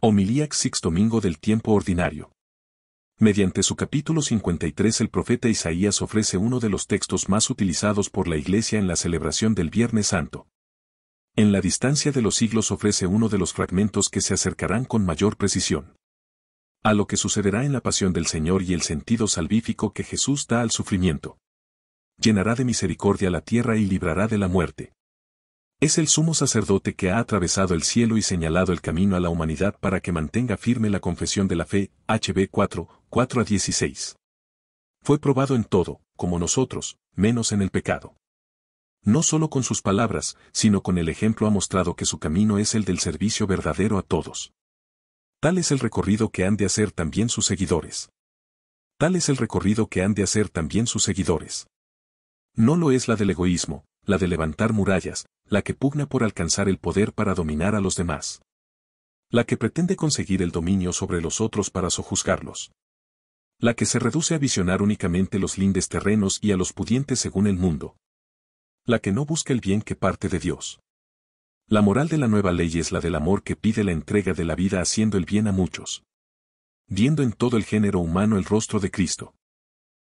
Homilía Six Domingo del Tiempo Ordinario. Mediante su capítulo 53 el profeta Isaías ofrece uno de los textos más utilizados por la Iglesia en la celebración del Viernes Santo. En la distancia de los siglos ofrece uno de los fragmentos que se acercarán con mayor precisión. A lo que sucederá en la pasión del Señor y el sentido salvífico que Jesús da al sufrimiento. Llenará de misericordia la tierra y librará de la muerte. Es el sumo sacerdote que ha atravesado el cielo y señalado el camino a la humanidad para que mantenga firme la confesión de la fe, HB 4, 4 a 16. Fue probado en todo, como nosotros, menos en el pecado. No solo con sus palabras, sino con el ejemplo ha mostrado que su camino es el del servicio verdadero a todos. Tal es el recorrido que han de hacer también sus seguidores. Tal es el recorrido que han de hacer también sus seguidores. No lo es la del egoísmo, la de levantar murallas, la que pugna por alcanzar el poder para dominar a los demás. La que pretende conseguir el dominio sobre los otros para sojuzgarlos. La que se reduce a visionar únicamente los lindes terrenos y a los pudientes según el mundo. La que no busca el bien que parte de Dios. La moral de la nueva ley es la del amor que pide la entrega de la vida haciendo el bien a muchos. Viendo en todo el género humano el rostro de Cristo.